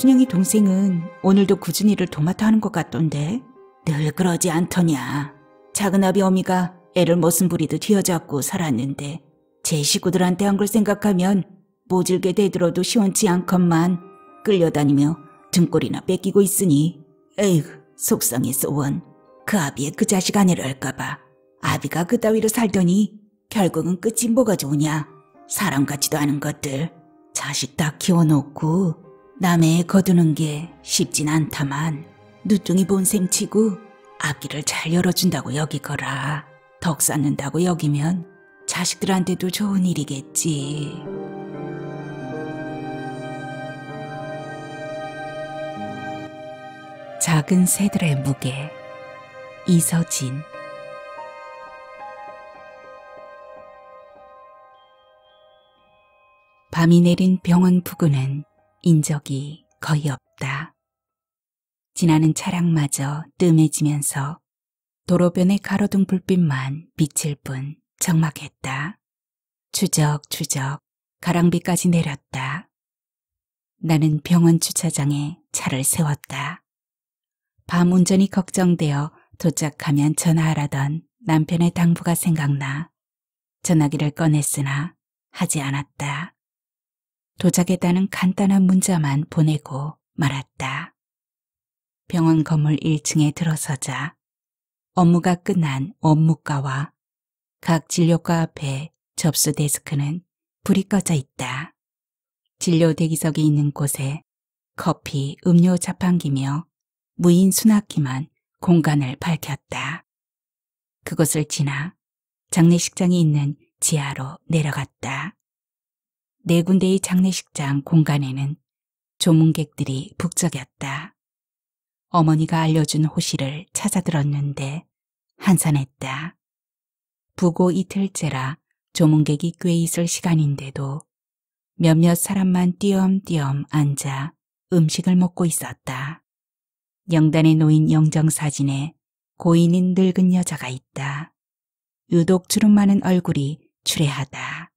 순영이 동생은 오늘도 구은 일을 도맡아 하는 것 같던데 늘 그러지 않더냐. 작은 아비 어미가 애를 머슴 부리도뒤어잡고 살았는데 제 식구들한테 한 걸 생각하면 모질게 되들어도 시원치 않건만 끌려다니며 등골이나 뺏기고 있으니 에휴 속상해서 원. 그 아비의 그 자식 아니랄까봐 아비가 그 따위로 살더니 결국은 끝이 뭐가 좋으냐. 사람 같지도 않은 것들 자식 다 키워놓고 남의 거두는 게 쉽진 않다만 누뚱이 본셈치고 앞기를잘 열어준다고 여기거라. 덕 쌓는다고 여기면 자식들한테도 좋은 일이겠지. 작은 새들의 무게 이서진 밤이 내린 병원 부근은 인적이 거의 없다. 지나는 차량마저 뜸해지면서 도로변의 가로등 불빛만 비칠 뿐 적막했다. 추적추적 가랑비까지 내렸다. 나는 병원 주차장에 차를 세웠다. 밤 운전이 걱정되어 도착하면 전화하라던 남편의 당부가 생각나 전화기를 꺼냈으나 하지 않았다. 도착했다는 간단한 문자만 보내고 말았다. 병원 건물 1층에 들어서자 업무가 끝난 업무과와각 진료과 앞에 접수 데스크는 불이 꺼져 있다. 진료 대기석이 있는 곳에 커피, 음료 자판기며 무인 수납기만 공간을 밝혔다. 그곳을 지나 장례식장이 있는 지하로 내려갔다. 네 군데의 장례식장 공간에는 조문객들이 북적였다. 어머니가 알려준 호시를 찾아들었는데 한산했다. 부고 이틀째라 조문객이 꽤 있을 시간인데도 몇몇 사람만 띄엄띄엄 앉아 음식을 먹고 있었다. 영단에 놓인 영정사진에 고인인 늙은 여자가 있다. 유독 주름 많은 얼굴이 추레하다.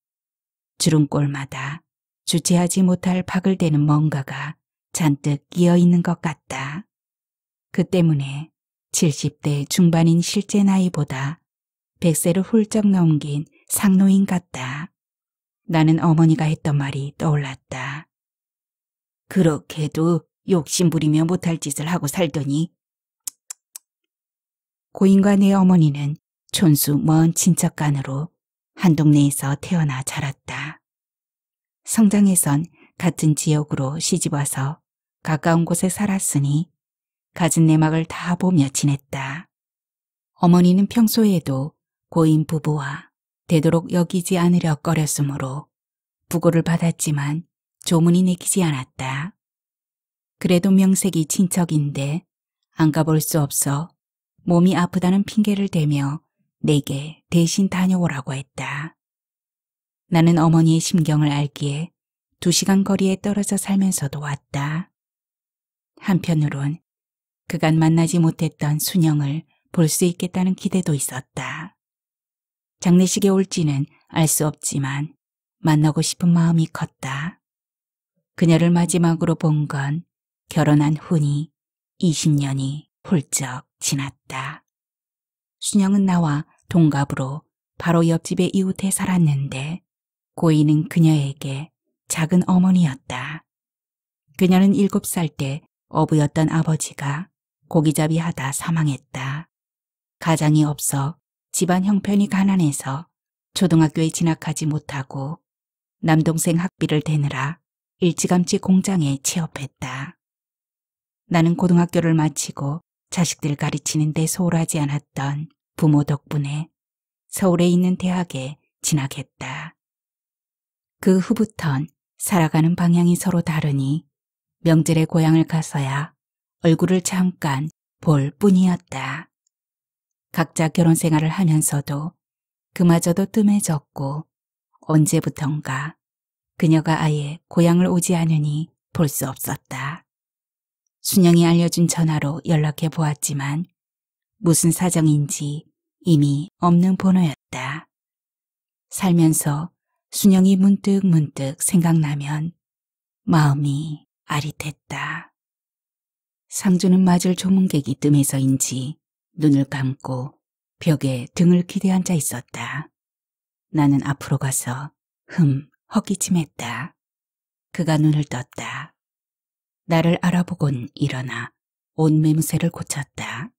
주름골마다 주체하지 못할 박을 대는 뭔가가 잔뜩 끼어 있는 것 같다. 그 때문에 70대 중반인 실제 나이보다 100세를 훌쩍 넘긴 상노인 같다. 나는 어머니가 했던 말이 떠올랐다. 그렇게도 욕심부리며 못할 짓을 하고 살더니 고인과 내 어머니는 촌수 먼 친척간으로 한 동네에서 태어나 자랐다. 성장해선 같은 지역으로 시집와서 가까운 곳에 살았으니 가진 내막을 다 보며 지냈다. 어머니는 평소에도 고인 부부와 되도록 여기지 않으려 꺼렸으므로 부고를 받았지만 조문이 내키지 않았다. 그래도 명색이 친척인데 안 가볼 수 없어 몸이 아프다는 핑계를 대며 내게 대신 다녀오라고 했다. 나는 어머니의 심경을 알기에 두 시간 거리에 떨어져 살면서도 왔다. 한편으론 그간 만나지 못했던 순영을 볼 수 있겠다는 기대도 있었다. 장례식에 올지는 알 수 없지만 만나고 싶은 마음이 컸다. 그녀를 마지막으로 본 건 결혼한 후니 20년이 훌쩍 지났다. 순영은 나와 동갑으로 바로 옆집의 이웃에 살았는데 고인은 그녀에게 작은 어머니였다. 그녀는 7살 때 어부였던 아버지가 고기잡이하다 사망했다. 가장이 없어 집안 형편이 가난해서 초등학교에 진학하지 못하고 남동생 학비를 대느라 일찌감치 공장에 취업했다. 나는 고등학교를 마치고 자식들 가르치는 데 소홀하지 않았던 부모 덕분에 서울에 있는 대학에 진학했다. 그 후부턴 살아가는 방향이 서로 다르니 명절에 고향을 가서야 얼굴을 잠깐 볼 뿐이었다. 각자 결혼 생활을 하면서도 그마저도 뜸해졌고 언제부턴가 그녀가 아예 고향을 오지 않으니 볼 수 없었다. 순영이 알려준 전화로 연락해 보았지만 무슨 사정인지 이미 없는 번호였다. 살면서 순영이 문득문득 생각나면 마음이 아릿했다. 상주는 맞을 조문객이 뜸해서인지 눈을 감고 벽에 등을 기대 앉아 있었다. 나는 앞으로 가서 흠 헛기침했다. 그가 눈을 떴다. 나를 알아보곤 일어나 옷매무새를 고쳤다.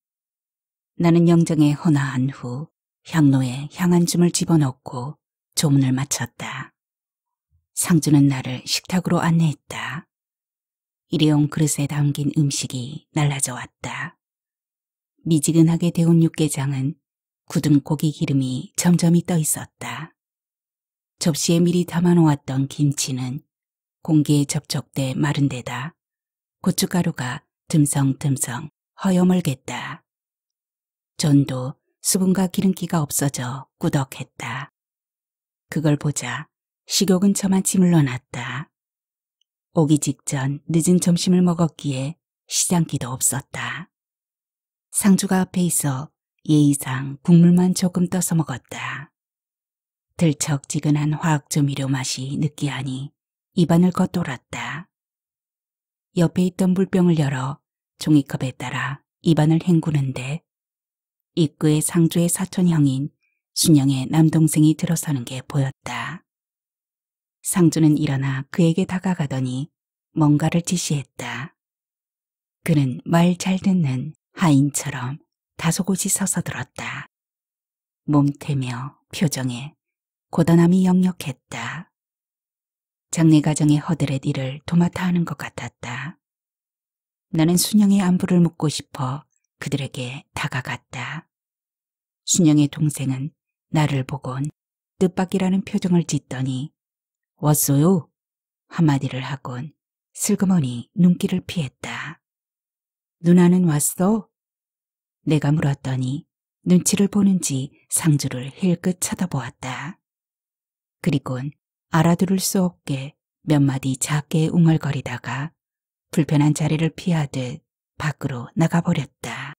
나는 영정에 헌화한 후 향로에 향한줌을 집어넣고 조문을 마쳤다. 상주는 나를 식탁으로 안내했다. 일회용 그릇에 담긴 음식이 날라져 왔다. 미지근하게 데운 육개장은 굳은 고기 기름이 점점이 떠 있었다. 접시에 미리 담아놓았던 김치는 공기에 접촉돼 마른 데다 고춧가루가 듬성듬성 허여멀겠다. 전도 수분과 기름기가 없어져 꾸덕했다. 그걸 보자 식욕은 저만치 물러났다. 오기 직전 늦은 점심을 먹었기에 시장기도 없었다. 상주가 앞에 있어 예의상 국물만 조금 떠서 먹었다. 들척지근한 화학조미료 맛이 느끼하니 입안을 겉돌았다. 옆에 있던 물병을 열어 종이컵에 따라 입안을 헹구는데 입구에 상주의 사촌형인 순영의 남동생이 들어서는 게 보였다. 상주는 일어나 그에게 다가가더니 뭔가를 지시했다. 그는 말 잘 듣는 하인처럼 다소곳이 서서 들었다. 몸태며 표정에 고단함이 역력했다. 장례가정의 허들렛 일을 도맡아 하는 것 같았다. 나는 순영의 안부를 묻고 싶어 그들에게 다가갔다. 순영의 동생은 나를 보곤 뜻밖이라는 표정을 짓더니 왔어요? 한마디를 하곤 슬그머니 눈길을 피했다. 누나는 왔어? 내가 물었더니 눈치를 보는지 상주를 힐끗 쳐다보았다. 그리곤 알아들을 수 없게 몇 마디 작게 웅얼거리다가 불편한 자리를 피하듯 밖으로 나가버렸다.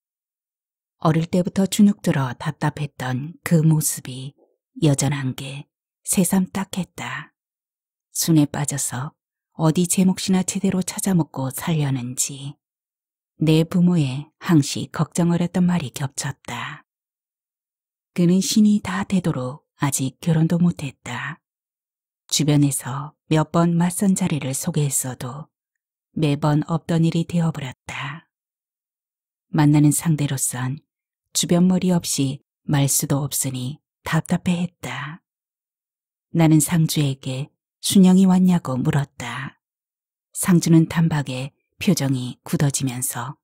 어릴 때부터 주눅들어 답답했던 그 모습이 여전한 게 새삼 딱했다. 순에 빠져서 어디 제 몫이나 제대로 찾아먹고 살려는지 내 부모의 항시 걱정을 했던 말이 겹쳤다. 그는 신이 다 되도록 아직 결혼도 못했다. 주변에서 몇 번 맞선 자리를 소개했어도 매번 없던 일이 되어버렸다. 만나는 상대로선 주변머리 없이 말 수도 없으니 답답해했다. 나는 상주에게 순영이 왔냐고 물었다. 상주는 단박에 표정이 굳어지면서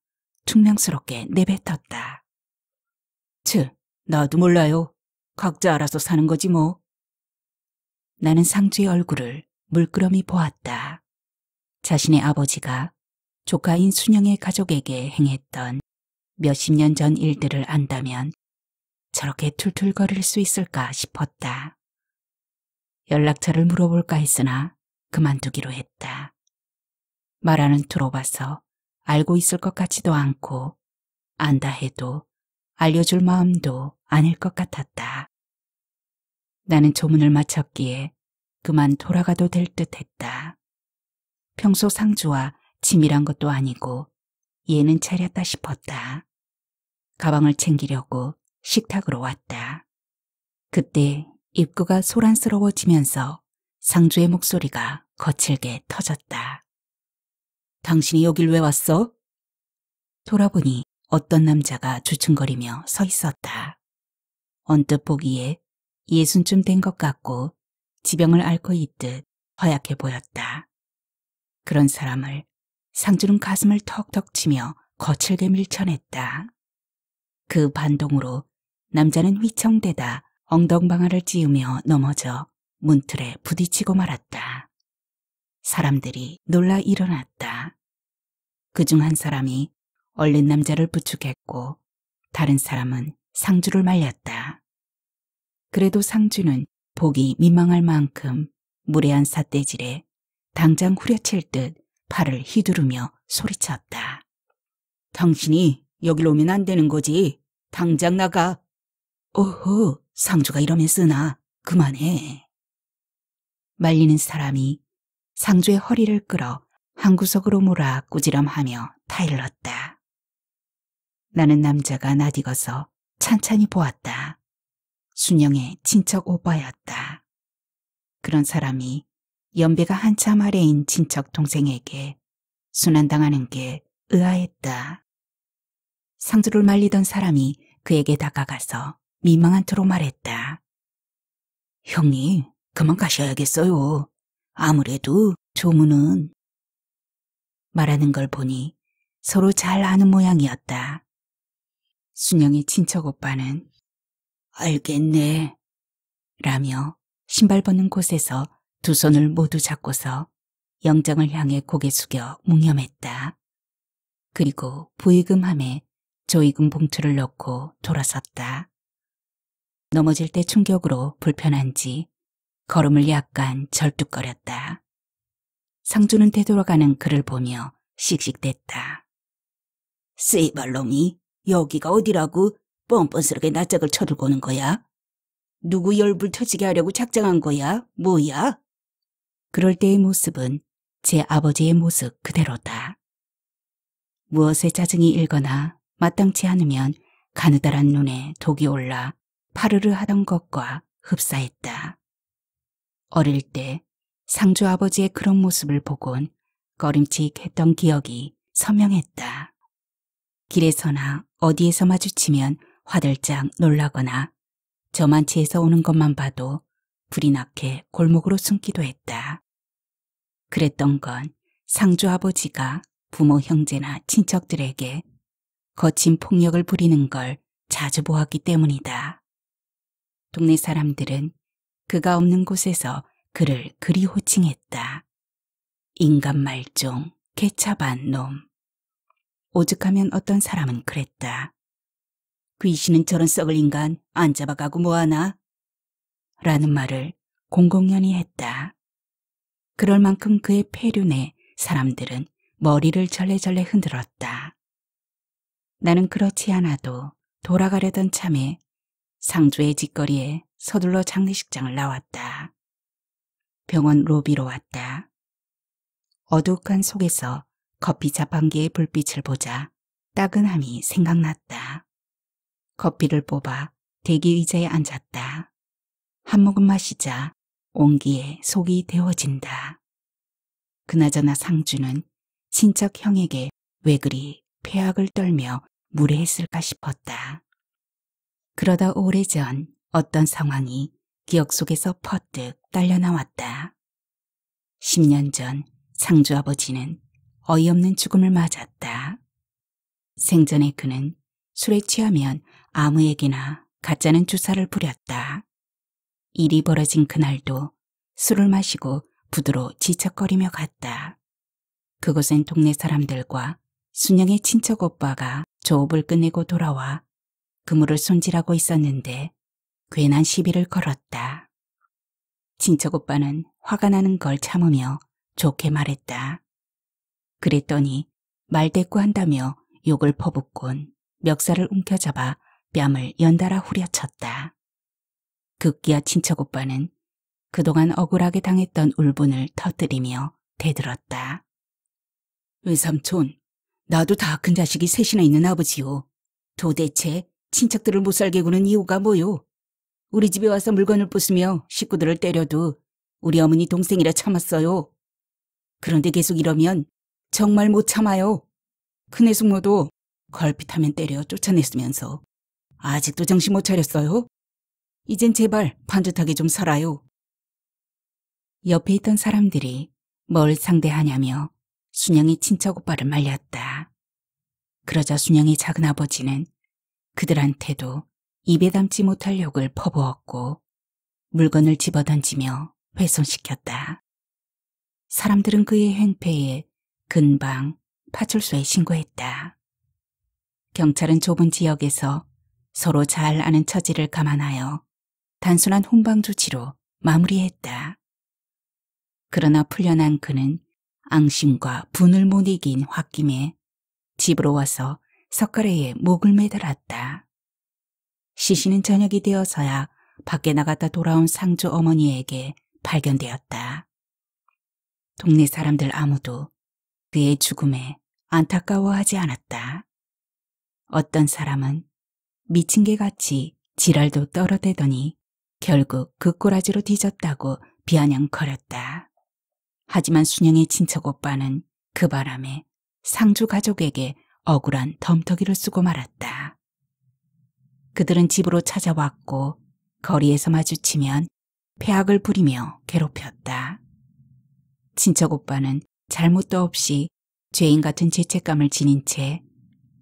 퉁명스럽게 내뱉었다. 츠, 나도 몰라요. 각자 알아서 사는 거지 뭐. 나는 상주의 얼굴을 물끄러미 보았다. 자신의 아버지가 조카인 순영의 가족에게 행했던 몇십 년 전 일들을 안다면 저렇게 툴툴거릴 수 있을까 싶었다. 연락처를 물어볼까 했으나 그만두기로 했다. 말하는 들어봐서 알고 있을 것 같지도 않고 안다 해도 알려줄 마음도 아닐 것 같았다. 나는 조문을 마쳤기에 그만 돌아가도 될 듯했다. 평소 상주와 치밀한 것도 아니고 얘는 차렸다 싶었다. 가방을 챙기려고 식탁으로 왔다. 그때 입구가 소란스러워지면서 상주의 목소리가 거칠게 터졌다. 당신이 여길 왜 왔어? 돌아보니 어떤 남자가 주춤거리며 서 있었다. 언뜻 보기에 예순쯤 된 것 같고 지병을 앓고 있듯 허약해 보였다. 그런 사람을 상주는 가슴을 턱턱 치며 거칠게 밀쳐냈다. 그 반동으로 남자는 휘청대다 엉덩방아를 찌우며 넘어져 문틀에 부딪히고 말았다. 사람들이 놀라 일어났다. 그 중 한 사람이 얼른 남자를 부축했고 다른 사람은 상주를 말렸다. 그래도 상주는 복이 민망할 만큼 무례한 삿대질에 당장 후려칠 듯 팔을 휘두르며 소리쳤다. 당신이 여기로 오면 안 되는 거지. 당장 나가. 오호, 상주가 이러면 쓰나. 그만해. 말리는 사람이 상주의 허리를 끌어 한 구석으로 몰아 꾸지람하며 타일렀다. 나는 남자가 낯익어서 찬찬히 보았다. 순영의 친척 오빠였다. 그런 사람이 연배가 한참 아래인 친척 동생에게 순환당하는 게 의아했다. 상주를 말리던 사람이 그에게 다가가서 민망한 토로 말했다. 형님, 그만 가셔야겠어요. 아무래도 조문은 말하는 걸 보니 서로 잘 아는 모양이었다. 순영의 친척 오빠는 알겠네. 라며 신발 벗는 곳에서 두 손을 모두 잡고서 영장을 향해 고개 숙여 묵념했다. 그리고 부의금함에 조의금 봉투를 넣고 돌아섰다. 넘어질 때 충격으로 불편한지 걸음을 약간 절뚝거렸다. 상주는 되돌아가는 그를 보며 씩씩댔다. 세이발놈이 여기가 어디라고 뻔뻔스럽게 낯짝을 쳐들고 오는 거야? 누구 열불 터지게 하려고 작정한 거야? 뭐야? 그럴 때의 모습은 제 아버지의 모습 그대로다. 무엇에 짜증이 일거나 마땅치 않으면 가느다란 눈에 독이 올라 파르르 하던 것과 흡사했다. 어릴 때 상주 아버지의 그런 모습을 보곤 꺼림칙했던 기억이 선명했다. 길에서나 어디에서 마주치면 화들짝 놀라거나 저만치에서 오는 것만 봐도 불이 나게 골목으로 숨기도 했다. 그랬던 건 상주 아버지가 부모 형제나 친척들에게 거친 폭력을 부리는 걸 자주 보았기 때문이다. 동네 사람들은 그가 없는 곳에서 그를 그리 호칭했다. 인간 말종, 개차반 놈. 오죽하면 어떤 사람은 그랬다. 그 이씨는 저런 썩을 인간 안 잡아가고 뭐하나? 라는 말을 공공연히 했다. 그럴 만큼 그의 폐륜에 사람들은 머리를 절레절레 흔들었다. 나는 그렇지 않아도 돌아가려던 참에 상주의 짓거리에 서둘러 장례식장을 나왔다. 병원 로비로 왔다. 어둑한 속에서 커피 자판기의 불빛을 보자 따근함이 생각났다. 커피를 뽑아 대기 의자에 앉았다. 한 모금 마시자 온기에 속이 데워진다. 그나저나 상주는 친척 형에게 왜 그리 폐악을 떨며 무례했을까 싶었다. 그러다 오래전 어떤 상황이 기억 속에서 퍼뜩 딸려 나왔다. 10년 전 상주 아버지는 어이없는 죽음을 맞았다. 생전에 그는 술에 취하면 아무에게나 가짜는 주사를 부렸다. 일이 벌어진 그날도 술을 마시고 부두로 지척거리며 갔다. 그곳엔 동네 사람들과 순영의 친척 오빠가 조업을 끝내고 돌아와 그물을 손질하고 있었는데 괜한 시비를 걸었다. 친척 오빠는 화가 나는 걸 참으며 좋게 말했다. 그랬더니 말대꾸한다며 욕을 퍼붓곤 멱살을 움켜잡아 뺨을 연달아 후려쳤다. 극기야 친척 오빠는 그동안 억울하게 당했던 울분을 터뜨리며 대들었다. 외삼촌, 나도 다 큰 자식이 셋이나 있는 아버지요. 도대체 친척들을 못 살게 구는 이유가 뭐요? 우리 집에 와서 물건을 부수며 식구들을 때려도 우리 어머니 동생이라 참았어요. 그런데 계속 이러면 정말 못 참아요. 큰애 숙모도 걸핏하면 때려 쫓아냈으면서 아직도 정신 못 차렸어요? 이젠 제발 반듯하게 좀 살아요. 옆에 있던 사람들이 뭘 상대하냐며 순양이 친척 오빠를 말렸다. 그러자 순양의 작은 아버지는 그들한테도 입에 담지 못할 욕을 퍼부었고 물건을 집어던지며 훼손시켰다. 사람들은 그의 행패에 근방 파출소에 신고했다. 경찰은 좁은 지역에서 서로 잘 아는 처지를 감안하여 단순한 훈방 조치로 마무리했다. 그러나 풀려난 그는 앙심과 분을 못 이긴 홧김에 집으로 와서 석가래에 목을 매달았다. 시신은 저녁이 되어서야 밖에 나갔다 돌아온 상주 어머니에게 발견되었다. 동네 사람들 아무도 그의 죽음에 안타까워하지 않았다. 어떤 사람은 미친 개 같이 지랄도 떨어대더니 결국 그 꼬라지로 뒤졌다고 비아냥거렸다. 하지만 순영의 친척 오빠는 그 바람에 상주 가족에게 억울한 덤터기를 쓰고 말았다. 그들은 집으로 찾아왔고 거리에서 마주치면 폐악을 부리며 괴롭혔다. 친척 오빠는 잘못도 없이 죄인 같은 죄책감을 지닌 채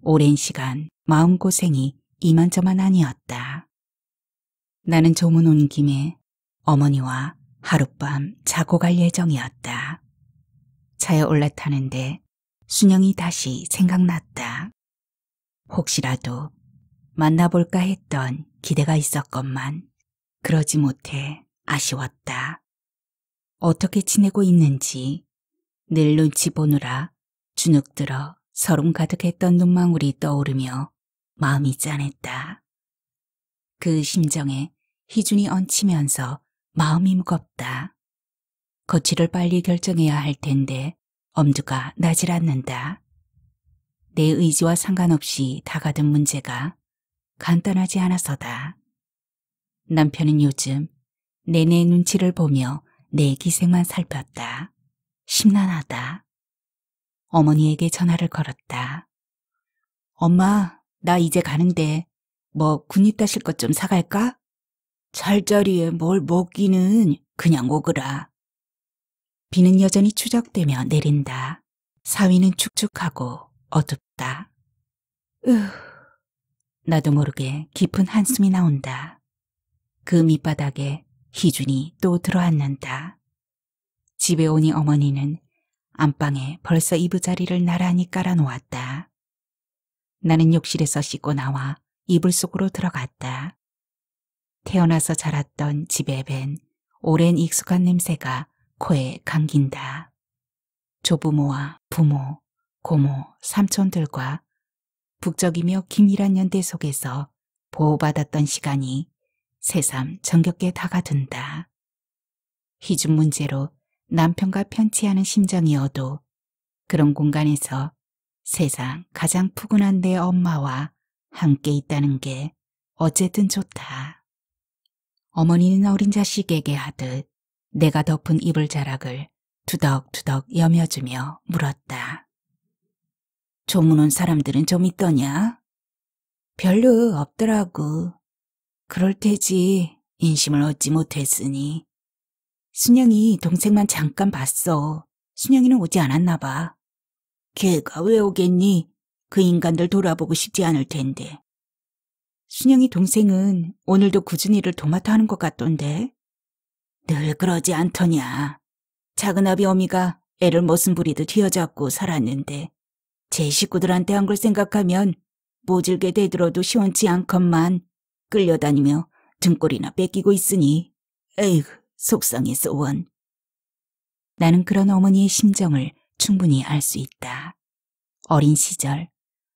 오랜 시간 마음고생이 이만저만 아니었다. 나는 조문 온 김에 어머니와 하룻밤 자고 갈 예정이었다. 차에 올라타는데 순영이 다시 생각났다. 혹시라도 만나볼까 했던 기대가 있었건만 그러지 못해 아쉬웠다. 어떻게 지내고 있는지 늘 눈치 보느라 주눅들어 서름 가득했던 눈망울이 떠오르며 마음이 짠했다. 그 심정에 희준이 얹히면서 마음이 무겁다. 거취를 빨리 결정해야 할 텐데 엄두가 나질 않는다. 내 의지와 상관없이 다가든 문제가 간단하지 않아서다. 남편은 요즘 내내 눈치를 보며 내기색만 살폈다. 심란하다. 어머니에게 전화를 걸었다. 엄마, 나 이제 가는데 뭐 군입 따실 것 좀 사갈까? 잘자리에 뭘 먹기는 그냥 오그라. 비는 여전히 추적되며 내린다. 사위는 축축하고 어둡다. 으 나도 모르게 깊은 한숨이 나온다. 그 밑바닥에 희준이 또 들어앉는다. 집에 오니 어머니는 안방에 벌써 이부자리를 나란히 깔아놓았다. 나는 욕실에서 씻고 나와 이불 속으로 들어갔다. 태어나서 자랐던 집에 뵌 오랜 익숙한 냄새가 코에 감긴다. 조부모와 부모, 고모, 삼촌들과 북적이며 긴밀한 연대 속에서 보호받았던 시간이 새삼 정겹게 다가든다. 희준 문제로 남편과 편치하는 심정이어도 그런 공간에서 세상 가장 푸근한 내 엄마와 함께 있다는 게 어쨌든 좋다. 어머니는 어린 자식에게 하듯 내가 덮은 이불 자락을 두덕두덕 여며주며 물었다. 조문 온 사람들은 좀 있더냐? 별로 없더라고. 그럴 테지. 인심을 얻지 못했으니. 순영이 동생만 잠깐 봤어. 순영이는 오지 않았나 봐. 걔가 왜 오겠니? 그 인간들 돌아보고 싶지 않을 텐데. 순영이 동생은 오늘도 구준이를 도맡아 하는 것 같던데. 늘 그러지 않더냐. 작은 아비 어미가 애를 모순 부리듯 휘어잡고 살았는데 제 식구들한테 한 걸 생각하면 모질게 되들어도 시원치 않건만 끌려다니며 등골이나 뺏기고 있으니 에이 속상해서 원. 나는 그런 어머니의 심정을 충분히 알 수 있다. 어린 시절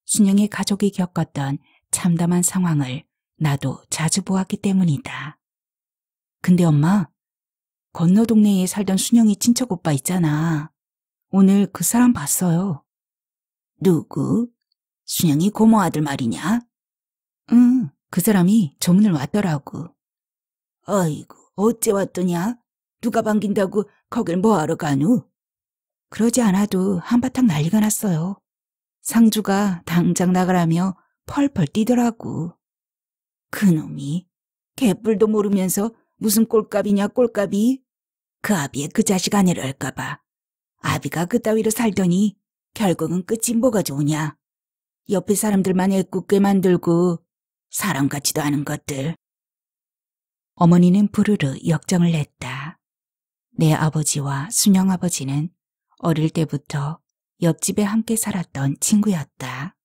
순영의 가족이 겪었던 참담한 상황을 나도 자주 보았기 때문이다. 근데 엄마, 건너 동네에 살던 순영이 친척 오빠 있잖아. 오늘 그 사람 봤어요. 누구? 순영이 고모 아들 말이냐? 응, 그 사람이 저문을 왔더라고. 어이구, 어째 왔더냐? 누가 반긴다고 거길 뭐하러 가누? 그러지 않아도 한바탕 난리가 났어요. 상주가 당장 나가라며 펄펄 뛰더라고. 그놈이 개뿔도 모르면서 무슨 꼴값이냐 꼴값이? 그 아비의 그 자식 아니랄까봐. 아비가 그따위로 살더니 결국은 끝이 뭐가 좋으냐. 옆에 사람들만 애꿎게 만들고 사람 같지도 않은 것들. 어머니는 부르르 역정을 냈다. 내 아버지와 순영 아버지는 어릴 때부터 옆집에 함께 살았던 친구였다.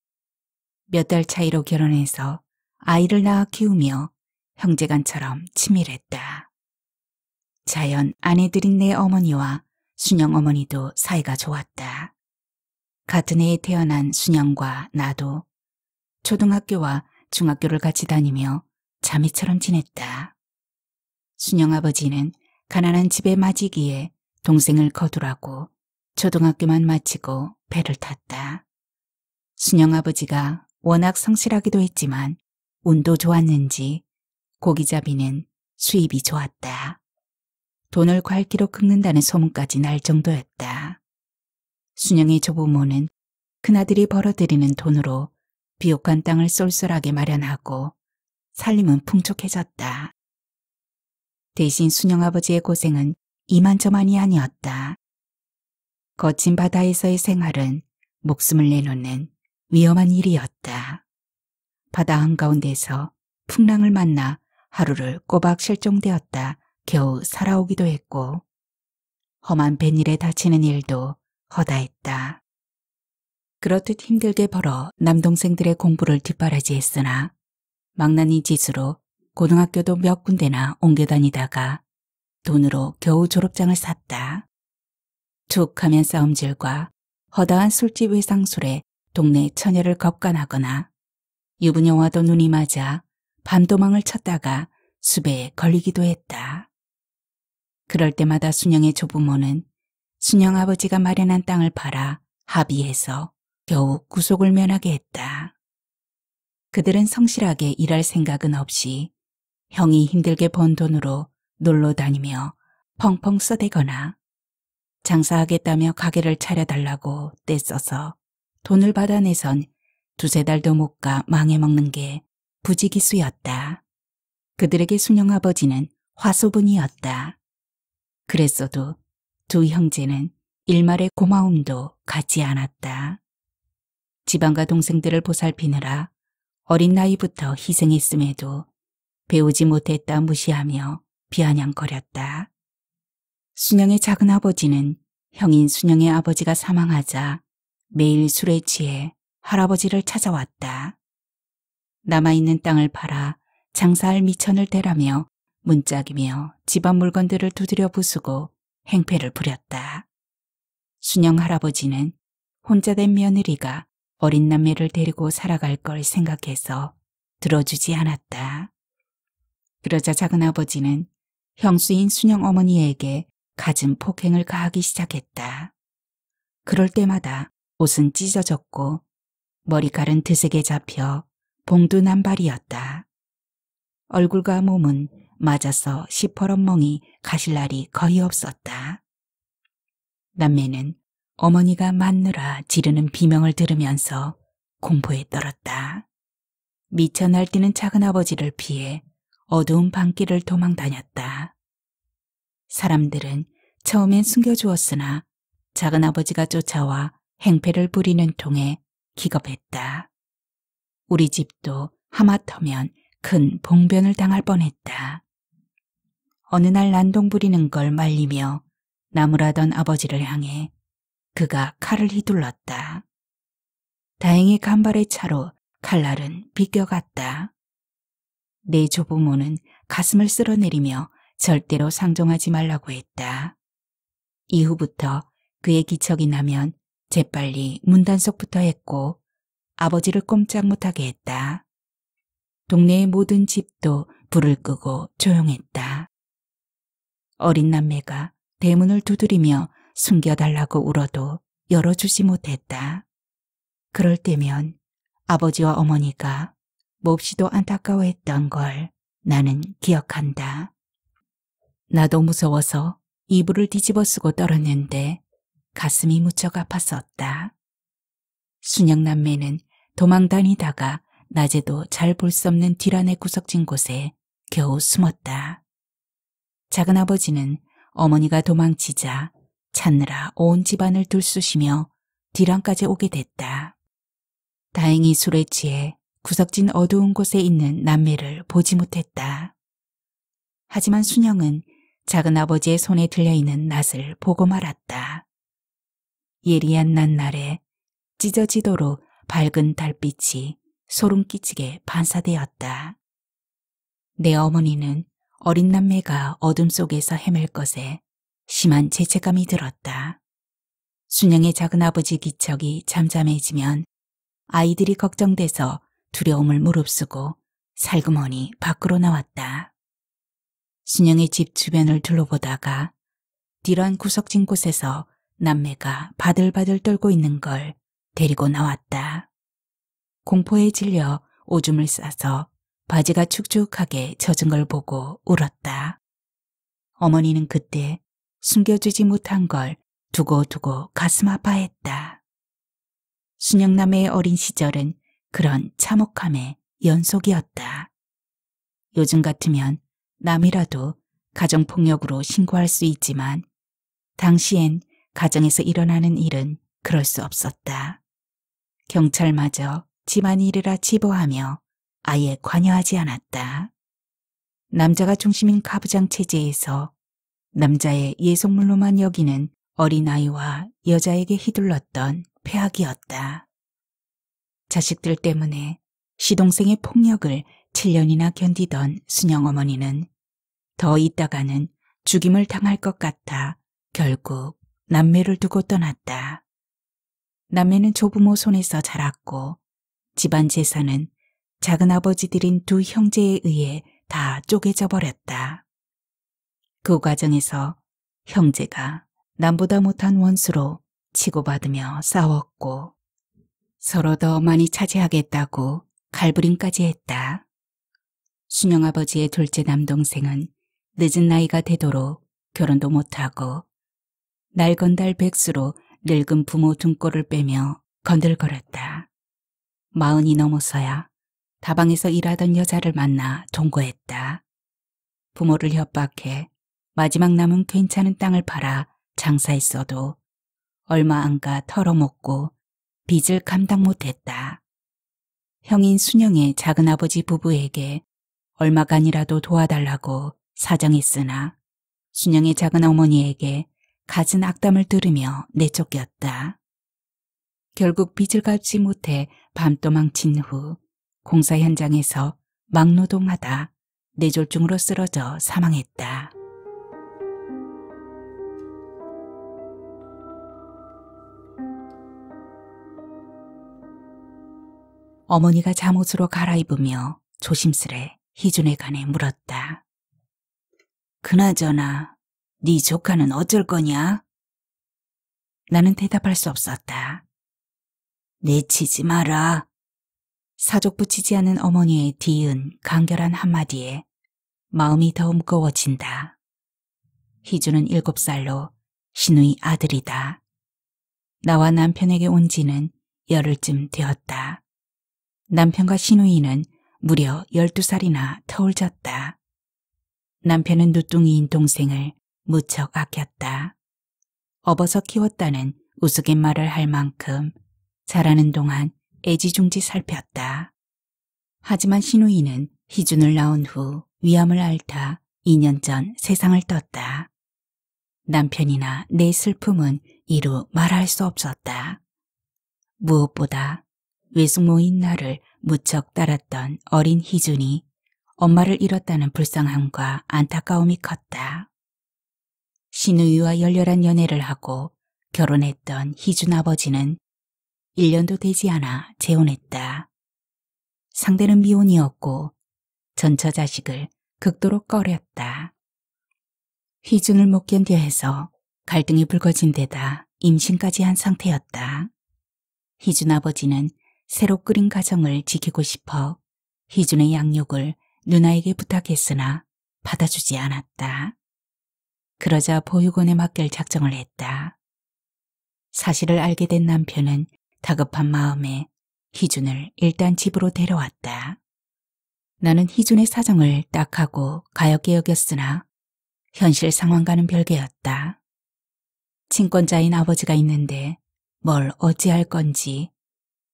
몇 달 차이로 결혼해서 아이를 낳아 키우며 형제간처럼 치밀했다. 자연 아내들인 내 어머니와 순영 어머니도 사이가 좋았다. 같은 해에 태어난 순영과 나도 초등학교와 중학교를 같이 다니며 자매처럼 지냈다. 순영 아버지는 가난한 집에 맞이기에 동생을 거두라고 초등학교만 마치고 배를 탔다. 순영 아버지가 워낙 성실하기도 했지만 운도 좋았는지 고기잡이는 수입이 좋았다. 돈을 괄기로 긁는다는 소문까지 날 정도였다. 순영의 조부모는 큰아들이 벌어들이는 돈으로 비옥한 땅을 쏠쏠하게 마련하고 살림은 풍족해졌다. 대신 순영 아버지의 고생은 이만저만이 아니었다. 거친 바다에서의 생활은 목숨을 내놓는 위험한 일이었다. 바다 한가운데서 풍랑을 만나 하루를 꼬박 실종되었다 겨우 살아오기도 했고 험한 배일에 다치는 일도 허다했다. 그렇듯 힘들게 벌어 남동생들의 공부를 뒷바라지했으나 망나니 지수로 고등학교도 몇 군데나 옮겨 다니다가 돈으로 겨우 졸업장을 샀다. 툭하면 싸움질과 허다한 술집 회상술에 동네 처녀를 겁간하거나 유부녀와도 눈이 맞아 밤도망을 쳤다가 수배에 걸리기도 했다. 그럴 때마다 순영의 조부모는 순영 아버지가 마련한 땅을 팔아 합의해서 겨우 구속을 면하게 했다. 그들은 성실하게 일할 생각은 없이 형이 힘들게 번 돈으로 놀러 다니며 펑펑 써대거나 장사하겠다며 가게를 차려달라고 떼써서 돈을 받아내선 두세 달도 못 가 망해먹는 게 부지기수였다. 그들에게 순영 아버지는 화소분이었다. 그랬어도 두 형제는 일말의 고마움도 갖지 않았다. 지방과 동생들을 보살피느라 어린 나이부터 희생했음에도 배우지 못했다 무시하며 비아냥거렸다. 순영의 작은 아버지는 형인 순영의 아버지가 사망하자 매일 술에 취해 할아버지를 찾아왔다. 남아있는 땅을 팔아 장사할 미천을 대라며 문짝이며 집안 물건들을 두드려 부수고 행패를 부렸다. 순영 할아버지는 혼자 된 며느리가 어린 남매를 데리고 살아갈 걸 생각해서 들어주지 않았다. 그러자 작은아버지는 형수인 순영 어머니에게 가진 폭행을 가하기 시작했다. 그럴 때마다 옷은 찢어졌고 머리칼은 드색에 잡혀 봉두난발이었다. 얼굴과 몸은 맞아서 시퍼런 멍이 가실 날이 거의 없었다. 남매는 어머니가 맞느라 지르는 비명을 들으면서 공포에 떨었다. 미쳐 날뛰는 작은 아버지를 피해 어두운 방길을 도망 다녔다. 사람들은 처음엔 숨겨주었으나 작은아버지가 쫓아와 행패를 부리는 통에 기겁했다. 우리 집도 하마터면 큰 봉변을 당할 뻔했다. 어느 날 난동 부리는 걸 말리며 나무라던 아버지를 향해 그가 칼을 휘둘렀다. 다행히 간발의 차로 칼날은 비껴갔다. 내 조부모는 가슴을 쓸어내리며 절대로 상종하지 말라고 했다. 이후부터 그의 기척이 나면 재빨리 문단속부터 했고 아버지를 꼼짝 못하게 했다. 동네의 모든 집도 불을 끄고 조용했다. 어린 남매가 대문을 두드리며 숨겨달라고 울어도 열어주지 못했다. 그럴 때면 아버지와 어머니가 몹시도 안타까워했던 걸 나는 기억한다. 나도 무서워서 이불을 뒤집어 쓰고 떨었는데 가슴이 무척 아팠었다. 순영 남매는 도망 다니다가 낮에도 잘 볼 수 없는 뒤란의 구석진 곳에 겨우 숨었다. 작은아버지는 어머니가 도망치자 찾느라 온 집안을 들쑤시며 뒤랑까지 오게 됐다. 다행히 술에 취해 구석진 어두운 곳에 있는 남매를 보지 못했다. 하지만 순영은 작은아버지의 손에 들려있는 낫을 보고 말았다. 예리한 낱날에 찢어지도록 밝은 달빛이 소름 끼치게 반사되었다. 내 어머니는 어린 남매가 어둠 속에서 헤맬 것에 심한 죄책감이 들었다. 순영의 작은아버지 기척이 잠잠해지면 아이들이 걱정돼서 두려움을 무릅쓰고 살그머니 밖으로 나왔다. 신영의 집 주변을 둘러보다가 뒤런 구석진 곳에서 남매가 바들바들 떨고 있는 걸 데리고 나왔다. 공포에 질려 오줌을 싸서 바지가 축축하게 젖은 걸 보고 울었다. 어머니는 그때 숨겨주지 못한 걸 두고두고 가슴 아파했다. 순영남의 어린 시절은 그런 참혹함의 연속이었다. 요즘 같으면 남이라도 가정폭력으로 신고할 수 있지만 당시엔 가정에서 일어나는 일은 그럴 수 없었다. 경찰마저 집안일이라 치보하며 아예 관여하지 않았다. 남자가 중심인 가부장 체제에서 남자의 예속물로만 여기는 어린아이와 여자에게 휘둘렀던 폐악이었다. 자식들 때문에 시동생의 폭력을 7년이나 견디던 순영 어머니는 더 있다가는 죽임을 당할 것 같아 결국 남매를 두고 떠났다. 남매는 조부모 손에서 자랐고 집안 재산은 작은 아버지들인 두 형제에 의해 다 쪼개져 버렸다. 그 과정에서 형제가 남보다 못한 원수로 치고받으며 싸웠고 서로 더 많이 차지하겠다고 갈부림까지 했다. 순영 아버지의 둘째 남동생은 늦은 나이가 되도록 결혼도 못하고 낡은 달 백수로 늙은 부모 등골을 빼며 건들거렸다. 마흔이 넘어서야 다방에서 일하던 여자를 만나 동거했다. 부모를 협박해 마지막 남은 괜찮은 땅을 팔아 장사했어도 얼마 안가 털어먹고 빚을 감당 못했다. 형인 순영의 작은아버지 부부에게 얼마간이라도 도와달라고 사정했으나 순영의 작은 어머니에게 갖은 악담을 들으며 내쫓겼다. 결국 빚을 갚지 못해 밤도망친 후 공사 현장에서 막노동하다 뇌졸중으로 쓰러져 사망했다. 어머니가 잠옷으로 갈아입으며 조심스레 희준에 관해 물었다. 그나저나 네 조카는 어쩔 거냐? 나는 대답할 수 없었다. 내치지 마라. 사족 붙이지 않은 어머니의 뒤은 간결한 한마디에 마음이 더 무거워진다. 희준은 일곱 살로 신우의 아들이다. 나와 남편에게 온 지는 열흘쯤 되었다. 남편과 신우이는 무려 12살이나 터울졌다. 남편은 누뚱이인 동생을 무척 아꼈다. 업어서 키웠다는 우스갯말을 할 만큼 자라는 동안 애지중지 살폈다. 하지만 신우이는 희준을 낳은 후 위암을 앓다 2년 전 세상을 떴다. 남편이나 내 슬픔은 이루 말할 수 없었다. 무엇보다 외숙모인 나를 무척 따랐던 어린 희준이 엄마를 잃었다는 불쌍함과 안타까움이 컸다. 신우이와 열렬한 연애를 하고 결혼했던 희준 아버지는 1년도 되지 않아 재혼했다. 상대는 미혼이었고 전처 자식을 극도로 꺼렸다. 희준을 못 견뎌해서 갈등이 불거진 데다 임신까지 한 상태였다. 희준 아버지는 새로 끓인 가정을 지키고 싶어 희준의 양육을 누나에게 부탁했으나 받아주지 않았다. 그러자 보육원에 맡길 작정을 했다. 사실을 알게 된 남편은 다급한 마음에 희준을 일단 집으로 데려왔다. 나는 희준의 사정을 딱하고 가엾게 여겼으나 현실 상황과는 별개였다. 친권자인 아버지가 있는데 뭘 어찌할 건지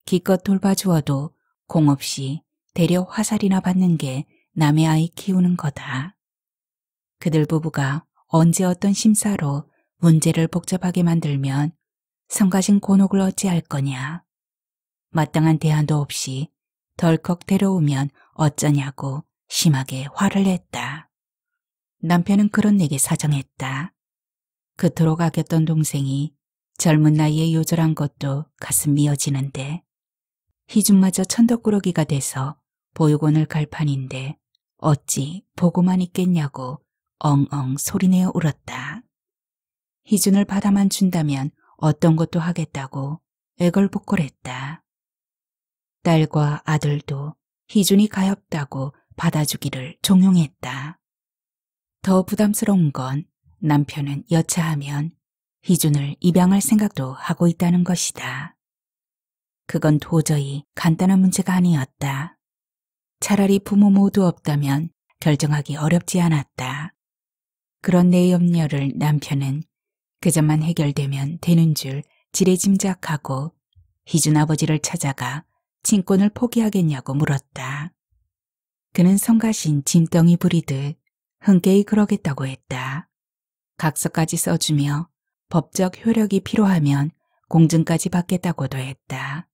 기껏 돌봐주어도 공없이 대려 화살이나 받는 게 남의 아이 키우는 거다. 그들 부부가 언제 어떤 심사로 문제를 복잡하게 만들면 성가신 곤혹을 어찌할 거냐. 마땅한 대안도 없이 덜컥 데려오면 어쩌냐고 심하게 화를 냈다. 남편은 그런 내게 사정했다. 그토록 아꼈던 동생이 젊은 나이에 요절한 것도 가슴 미어지는데 희준마저 천덕꾸러기가 돼서 보육원을 갈 판인데 어찌 보고만 있겠냐고 엉엉 소리내어 울었다. 희준을 받아만 준다면 어떤 것도 하겠다고 애걸복걸했다. 딸과 아들도 희준이 가엽다고 받아주기를 종용했다. 더 부담스러운 건 남편은 여차하면 희준을 입양할 생각도 하고 있다는 것이다. 그건 도저히 간단한 문제가 아니었다. 차라리 부모 모두 없다면 결정하기 어렵지 않았다. 그런 내 염려를 남편은 그저만 해결되면 되는 줄 지레짐작하고 희준 아버지를 찾아가 친권을 포기하겠냐고 물었다. 그는 성가신 진덩이 부리듯 흔쾌히 그러겠다고 했다. 각서까지 써주며 법적 효력이 필요하면 공증까지 받겠다고도 했다.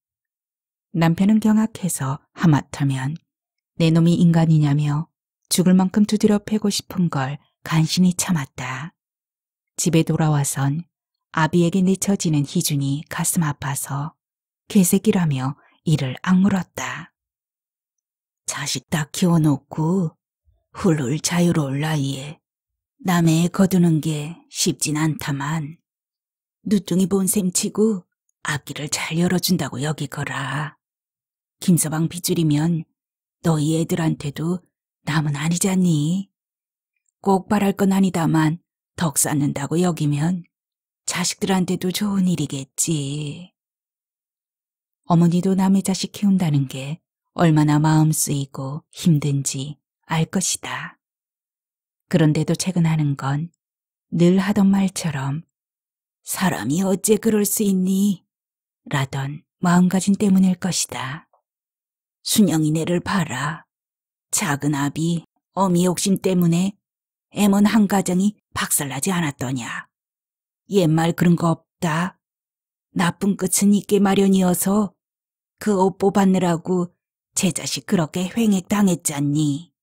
남편은 경악해서 하마터면 내 놈이 인간이냐며 죽을 만큼 두드려 패고 싶은 걸 간신히 참았다. 집에 돌아와선 아비에게 내쳐지는 희준이 가슴 아파서 개새끼라며 이를 악물었다. 자식 다 키워놓고 훌훌 자유로울 나이에 남의 애 거두는 게 쉽진 않다만 누뚱이 본 셈치고 악길를잘 열어준다고 여기거라. 김서방 빗줄이면 너희 애들한테도 남은 아니잖니. 꼭 바랄 건 아니다만 덕 쌓는다고 여기면 자식들한테도 좋은 일이겠지. 어머니도 남의 자식 키운다는 게 얼마나 마음 쓰이고 힘든지 알 것이다. 그런데도 최근하는 건 늘 하던 말처럼 사람이 어째 그럴 수 있니? 라던 마음가짐 때문일 것이다. 순영이네를 봐라. 작은 아비 어미 욕심 때문에 애먼 한 가정이 박살나지 않았더냐. 옛말 그런 거 없다. 나쁜 끝은 있게 마련이어서 그 옷 뽑았느라고 제 자식 그렇게 횡액당했잖니.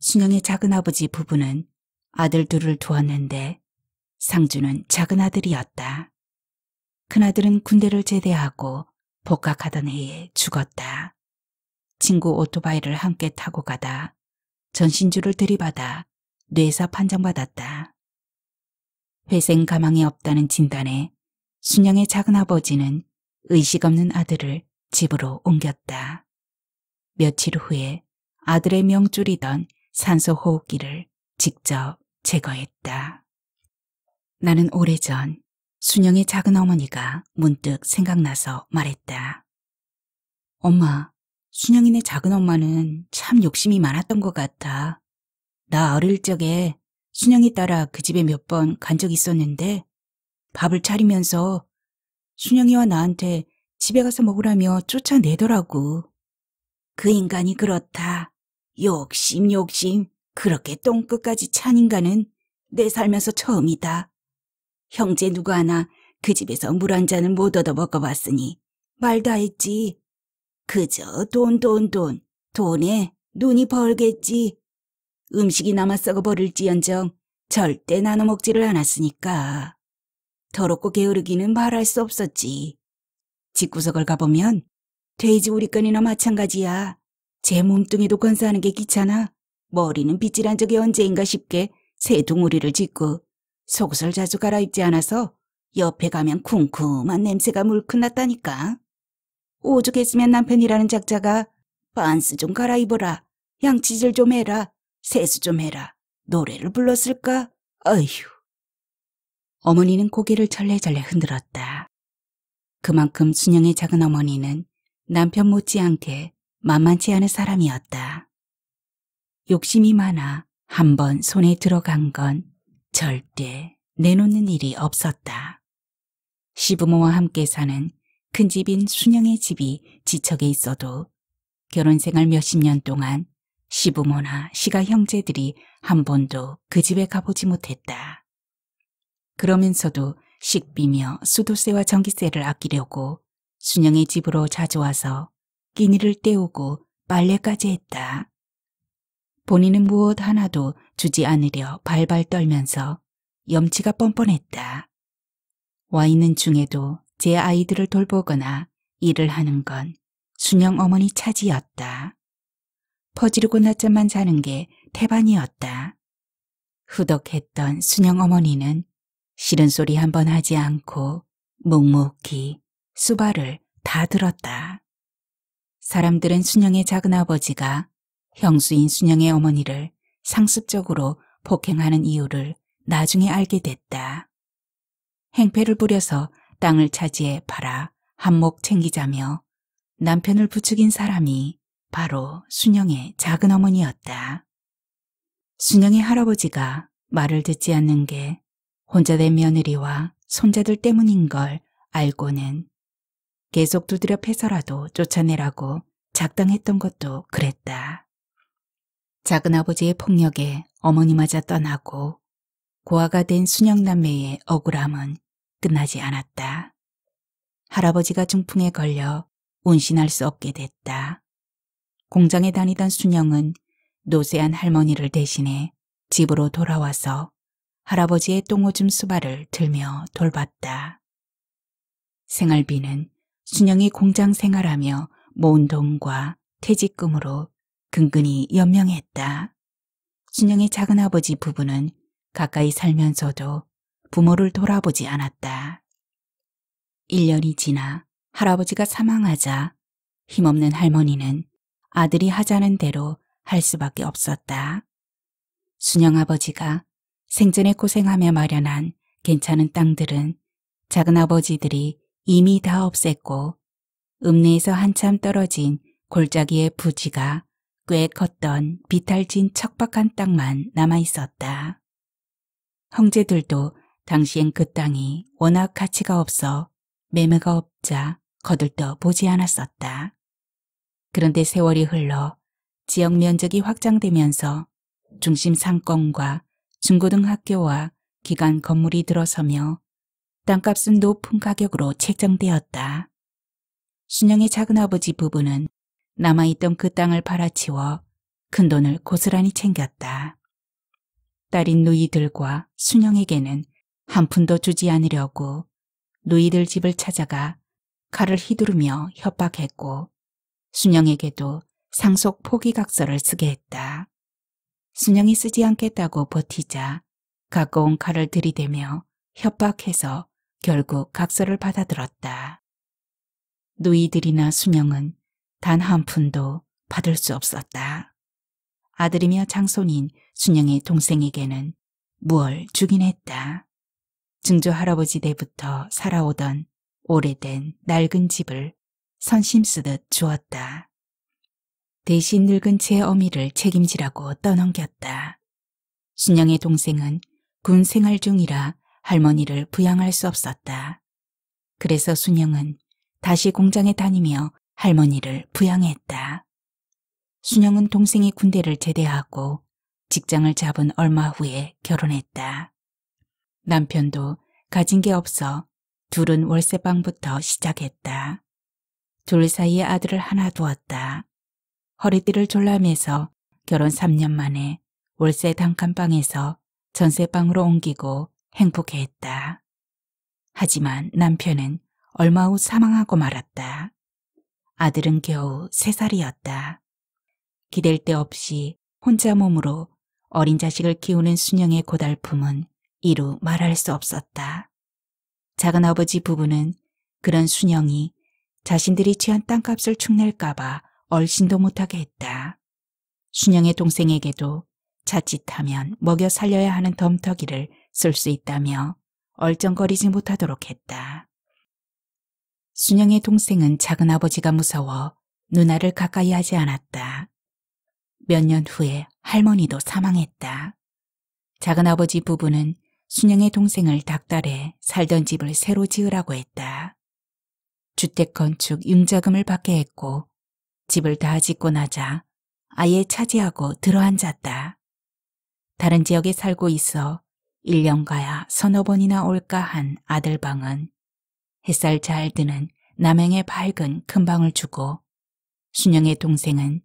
순영의 작은아버지 부부는 아들 둘을 두었는데 상주는 작은아들이었다. 큰아들은 군대를 제대하고 복학하던 해에 죽었다. 친구 오토바이를 함께 타고 가다 전신주를 들이받아 뇌사 판정받았다. 회생 가망이 없다는 진단에 순영의 작은 아버지는 의식 없는 아들을 집으로 옮겼다. 며칠 후에 아들의 명줄이던 산소 호흡기를 직접 제거했다. 나는 오래전 순영의 작은 어머니가 문득 생각나서 말했다. 엄마, 순영이네 작은 엄마는 참 욕심이 많았던 것 같아. 나 어릴 적에 순영이 따라 그 집에 몇 번 간 적 있었는데 밥을 차리면서 순영이와 나한테 집에 가서 먹으라며 쫓아내더라고. 그 인간이 그렇다. 욕심 욕심 그렇게 똥끝까지 찬 인간은 내 살면서 처음이다. 형제 누구 하나 그 집에서 물 한 잔을 못 얻어 먹어봤으니 말도 했지. 그저 돈, 돈, 돈. 돈에 눈이 벌겠지. 음식이 남아 썩어버릴지언정 절대 나눠 먹지를 않았으니까. 더럽고 게으르기는 말할 수 없었지. 집구석을 가보면 돼지 우리간이나 마찬가지야. 제 몸뚱이도 건사하는 게 귀찮아. 머리는 빗질한 적이 언제인가 싶게 새 둥우리를 짓고 속옷을 자주 갈아입지 않아서 옆에 가면 쿰쿰한 냄새가 물큰 났다니까. 오죽했으면 남편이라는 작자가 반스 좀 갈아입어라. 양치질 좀 해라. 세수 좀 해라. 노래를 불렀을까? 어휴. 어머니는 고개를 절레절레 흔들었다. 그만큼 순영의 작은 어머니는 남편 못지않게 만만치 않은 사람이었다. 욕심이 많아 한 번 손에 들어간 건 절대 내놓는 일이 없었다. 시부모와 함께 사는 큰 집인 순영의 집이 지척에 있어도 결혼 생활 몇 십 년 동안 시부모나 시가 형제들이 한 번도 그 집에 가보지 못했다. 그러면서도 식비며 수도세와 전기세를 아끼려고 순영의 집으로 자주 와서 끼니를 때우고 빨래까지 했다. 본인은 무엇 하나도 주지 않으려 발발 떨면서 염치가 뻔뻔했다. 와 있는 중에도 제 아이들을 돌보거나 일을 하는 건 순영 어머니 차지였다. 퍼지르고 낮잠만 자는 게 태반이었다. 후덕했던 순영 어머니는 싫은 소리 한 번 하지 않고 묵묵히 수발을 다 들었다. 사람들은 순영의 작은 아버지가 형수인 순영의 어머니를 상습적으로 폭행하는 이유를 나중에 알게 됐다. 행패를 부려서 땅을 차지해 팔아 한몫 챙기자며 남편을 부추긴 사람이 바로 순영의 작은 어머니였다. 순영의 할아버지가 말을 듣지 않는 게 혼자 된 며느리와 손자들 때문인 걸 알고는 계속 두드려 패서라도 쫓아내라고 작당했던 것도 그랬다. 작은 아버지의 폭력에 어머니마저 떠나고 고아가 된 순영남매의 억울함은 끝나지 않았다. 할아버지가 중풍에 걸려 운신할 수 없게 됐다. 공장에 다니던 순영은 노쇠한 할머니를 대신해 집으로 돌아와서 할아버지의 똥오줌 수발을 들며 돌봤다. 생활비는 순영이 공장 생활하며 모은 돈과 퇴직금으로 근근히 연명했다. 순영의 작은아버지 부부는 가까이 살면서도 부모를 돌아보지 않았다. 1년이 지나 할아버지가 사망하자 힘없는 할머니는 아들이 하자는 대로 할 수밖에 없었다. 순영 아버지가 생전에 고생하며 마련한 괜찮은 땅들은 작은 아버지들이 이미 다 없앴고 읍내에서 한참 떨어진 골짜기의 부지가 꽤 컸던 비탈진 척박한 땅만 남아 있었다. 형제들도 당시엔 그 땅이 워낙 가치가 없어 매매가 없자 거들떠 보지 않았었다. 그런데 세월이 흘러 지역 면적이 확장되면서 중심 상권과 중고등 학교와 기간 건물이 들어서며 땅값은 높은 가격으로 책정되었다. 순영의 작은아버지 부부는 남아있던 그 땅을 팔아치워 큰 돈을 고스란히 챙겼다. 딸인 누이들과 순영에게는 한 푼도 주지 않으려고 누이들 집을 찾아가 칼을 휘두르며 협박했고 순영에게도 상속 포기각서를 쓰게 했다. 순영이 쓰지 않겠다고 버티자 가까운 칼을 들이대며 협박해서 결국 각서를 받아들었다. 누이들이나 순영은 단 한 푼도 받을 수 없었다. 아들이며 장손인 순영의 동생에게는 무얼 주긴 했다. 증조 할아버지 때부터 살아오던 오래된 낡은 집을 선심 쓰듯 주었다. 대신 늙은 제 어미를 책임지라고 떠넘겼다. 순영의 동생은 군 생활 중이라 할머니를 부양할 수 없었다. 그래서 순영은 다시 공장에 다니며 할머니를 부양했다. 순영은 동생이 군대를 제대하고 직장을 잡은 얼마 후에 결혼했다. 남편도 가진 게 없어 둘은 월세방부터 시작했다. 둘 사이에 아들을 하나 두었다. 허리띠를 졸라매서 결혼 3년 만에 월세 단칸방에서 전세방으로 옮기고 행복해했다. 하지만 남편은 얼마 후 사망하고 말았다. 아들은 겨우 3살이었다. 기댈 데 없이 혼자 몸으로 어린 자식을 키우는 수녀의 고달픔은 이루 말할 수 없었다. 작은아버지 부부는 그런 순영이 자신들이 취한 땅값을 축낼까봐 얼씬도 못하게 했다. 순영의 동생에게도 자칫하면 먹여 살려야 하는 덤터기를 쓸 수 있다며 얼쩡거리지 못하도록 했다. 순영의 동생은 작은아버지가 무서워 누나를 가까이 하지 않았다. 몇 년 후에 할머니도 사망했다. 작은아버지 부부는 순영의 동생을 닥달해 살던 집을 새로 지으라고 했다. 주택 건축 융자금을 받게 했고 집을 다 짓고 나자 아예 차지하고 들어앉았다. 다른 지역에 살고 있어 1년 가야 서너 번이나 올까 한 아들 방은 햇살 잘 드는 남행의 밝은 큰 방을 주고 순영의 동생은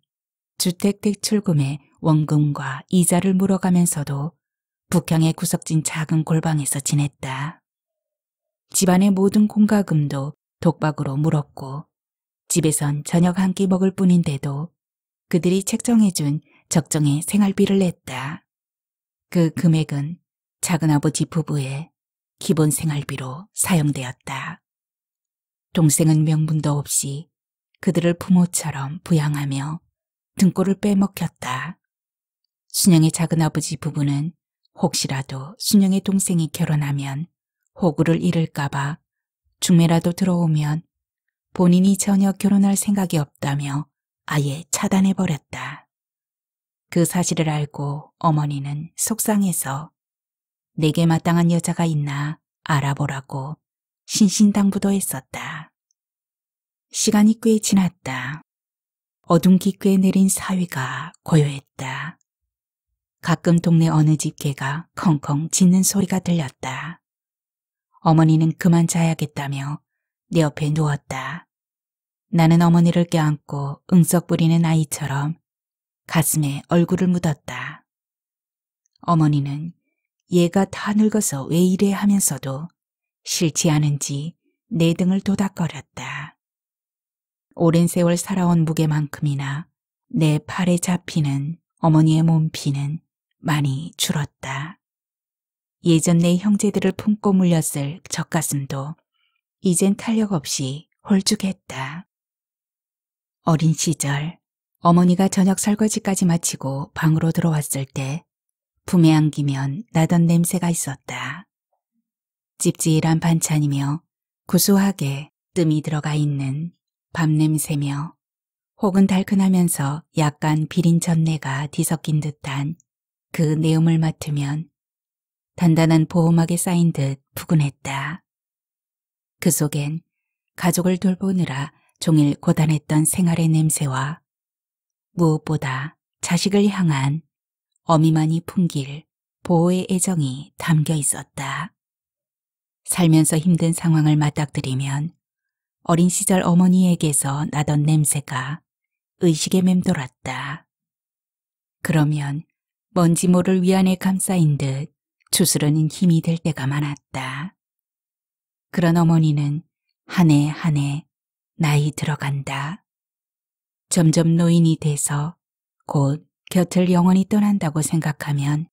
주택 대출금의 원금과 이자를 물어가면서도 북향의 구석진 작은 골방에서 지냈다. 집안의 모든 공과금도 독박으로 물었고 집에선 저녁 한 끼 먹을 뿐인데도 그들이 책정해준 적정의 생활비를 냈다. 그 금액은 작은아버지 부부의 기본 생활비로 사용되었다. 동생은 명분도 없이 그들을 부모처럼 부양하며 등골을 빼먹혔다. 순영의 작은아버지 부부는 혹시라도 순영의 동생이 결혼하면 호구를 잃을까봐 중매라도 들어오면 본인이 전혀 결혼할 생각이 없다며 아예 차단해버렸다. 그 사실을 알고 어머니는 속상해서 내게 마땅한 여자가 있나 알아보라고 신신당부도 했었다. 시간이 꽤 지났다. 어둠 기꽤 내린 사위가 고요했다. 가끔 동네 어느 집 개가 컹컹 짖는 소리가 들렸다. 어머니는 그만 자야겠다며 내 옆에 누웠다. 나는 어머니를 껴안고 응석 부리는 아이처럼 가슴에 얼굴을 묻었다. 어머니는 얘가 다 늙어서 왜 이래 하면서도 싫지 않은지 내 등을 도닥거렸다. 오랜 세월 살아온 무게만큼이나 내 팔에 잡히는 어머니의 몸피는 많이 줄었다. 예전 내 형제들을 품고 물렸을 적가슴도 이젠 탄력 없이 홀쭉했다. 어린 시절 어머니가 저녁 설거지까지 마치고 방으로 들어왔을 때 품에 안기면 나던 냄새가 있었다. 찝찝한 반찬이며 구수하게 뜸이 들어가 있는 밤 냄새며 혹은 달큰하면서 약간 비린 전내가 뒤섞인 듯한 그내용을 맡으면 단단한 보호막에 쌓인 듯 푸근했다. 그 속엔 가족을 돌보느라 종일 고단했던 생활의 냄새와 무엇보다 자식을 향한 어미만이 풍길 보호의 애정이 담겨 있었다. 살면서 힘든 상황을 맞닥뜨리면 어린 시절 어머니에게서 나던 냄새가 의식에 맴돌았다. 그러면 먼지 모를 위안에 감싸인 듯 주스러는 힘이 될 때가 많았다. 그런 어머니는 한 해 한 해 나이 들어간다. 점점 노인이 돼서 곧 곁을 영원히 떠난다고 생각하면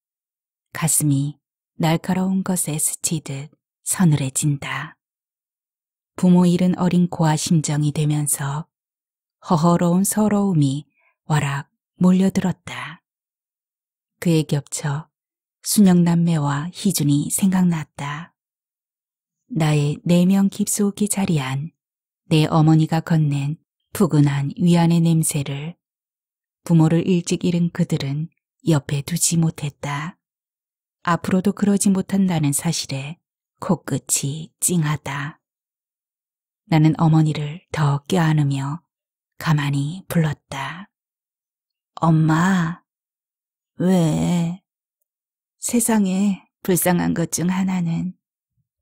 가슴이 날카로운 것에 스치듯 서늘해진다. 부모 잃은 어린 고아 심정이 되면서 허허로운 서러움이 와락 몰려들었다. 그에 겹쳐 순영남매와 희준이 생각났다. 나의 내면 네 깊숙이 자리한 내 어머니가 건넨 푸근한 위안의 냄새를 부모를 일찍 잃은 그들은 옆에 두지 못했다. 앞으로도 그러지 못한다는 사실에 코끝이 찡하다. 나는 어머니를 더 껴안으며 가만히 불렀다. 엄마! 왜? 세상에 불쌍한 것 중 하나는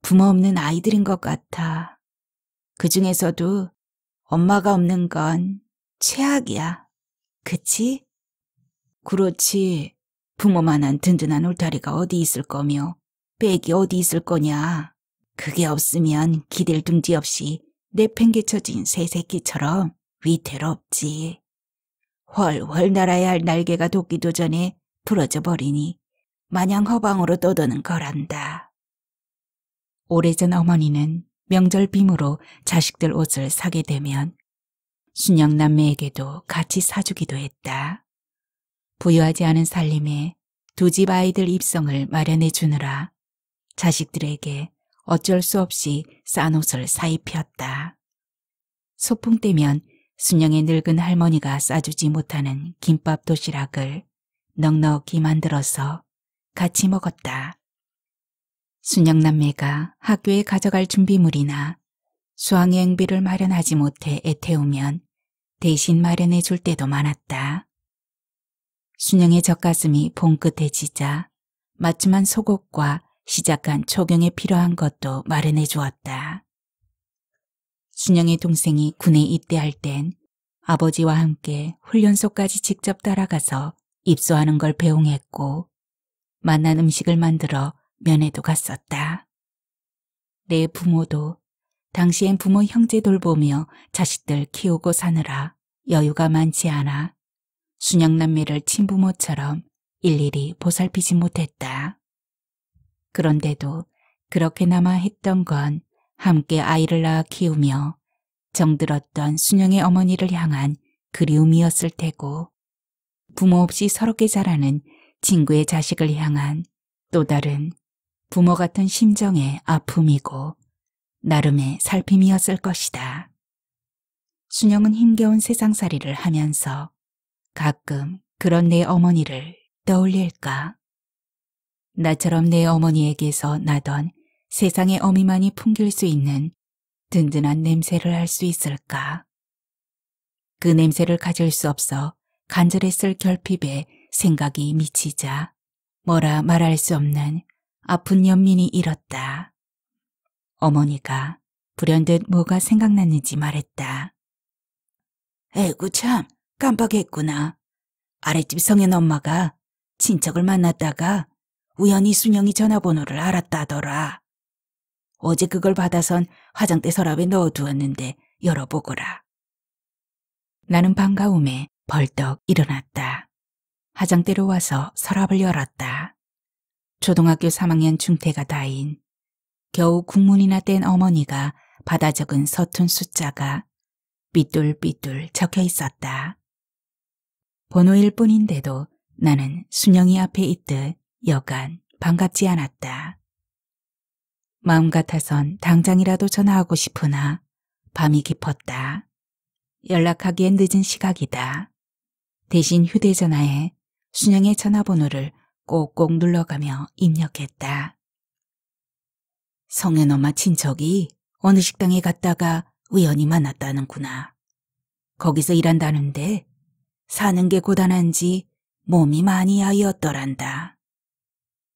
부모 없는 아이들인 것 같아. 그 중에서도 엄마가 없는 건 최악이야. 그치? 그렇지. 부모만한 든든한 울타리가 어디 있을 거며 백이 어디 있을 거냐. 그게 없으면 기댈둥지 없이 내팽개쳐진 새새끼처럼 위태롭지. 훨훨 날아야 할 날개가 돋기도 전에 부러져 버리니 마냥 허방으로 떠드는 거란다. 오래전 어머니는 명절 빔으로 자식들 옷을 사게 되면 순영 남매에게도 같이 사주기도 했다. 부유하지 않은 살림에 두 집 아이들 입성을 마련해 주느라 자식들에게 어쩔 수 없이 싼 옷을 사입혔다. 소풍 때면 순영의 늙은 할머니가 싸주지 못하는 김밥 도시락을 넉넉히 만들어서 같이 먹었다. 순영남매가 학교에 가져갈 준비물이나 수학여행비를 마련하지 못해 애태우면 대신 마련해 줄 때도 많았다. 순영의 젖가슴이 봉긋해지자 맞춤한 속옷과 시작한 초경에 필요한 것도 마련해 주었다. 순영의 동생이 군에 입대할 땐 아버지와 함께 훈련소까지 직접 따라가서 입소하는 걸 배웅했고 맛난 음식을 만들어 면회도 갔었다. 내 부모도 당시엔 부모 형제 돌보며 자식들 키우고 사느라 여유가 많지 않아 순양남매를 친부모처럼 일일이 보살피지 못했다. 그런데도 그렇게나마 했던 건 함께 아이를 낳아 키우며 정들었던 순영의 어머니를 향한 그리움이었을 테고 부모 없이 서럽게 자라는 친구의 자식을 향한 또 다른 부모 같은 심정의 아픔이고 나름의 살핌이었을 것이다. 순영은 힘겨운 세상살이를 하면서 가끔 그런 내 어머니를 떠올릴까? 나처럼 내 어머니에게서 나던 세상의 어미만이 풍길 수 있는 든든한 냄새를 알수 있을까? 그 냄새를 가질 수 없어 간절했을 결핍에 생각이 미치자 뭐라 말할 수 없는 아픈 연민이 일었다. 어머니가 불현듯 뭐가 생각났는지 말했다. 에구 참 깜빡했구나. 아랫집 성현 엄마가 친척을 만났다가 우연히 순영이 전화번호를 알았다더라. 어제 그걸 받아선 화장대 서랍에 넣어두었는데 열어보거라. 나는 반가움에 벌떡 일어났다. 화장대로 와서 서랍을 열었다. 초등학교 3학년 중퇴가 다인 겨우 국문이나 뗀 어머니가 받아 적은 서툰 숫자가 삐뚤삐뚤 적혀 있었다. 번호일 뿐인데도 나는 순영이 앞에 있듯 여간 반갑지 않았다. 마음 같아선 당장이라도 전화하고 싶으나 밤이 깊었다. 연락하기엔 늦은 시각이다. 대신 휴대전화에 순영의 전화번호를 꼭꼭 눌러가며 입력했다. 성현 엄마 친척이 어느 식당에 갔다가 우연히 만났다는구나. 거기서 일한다는데 사는 게 고단한지 몸이 많이 아이었더란다.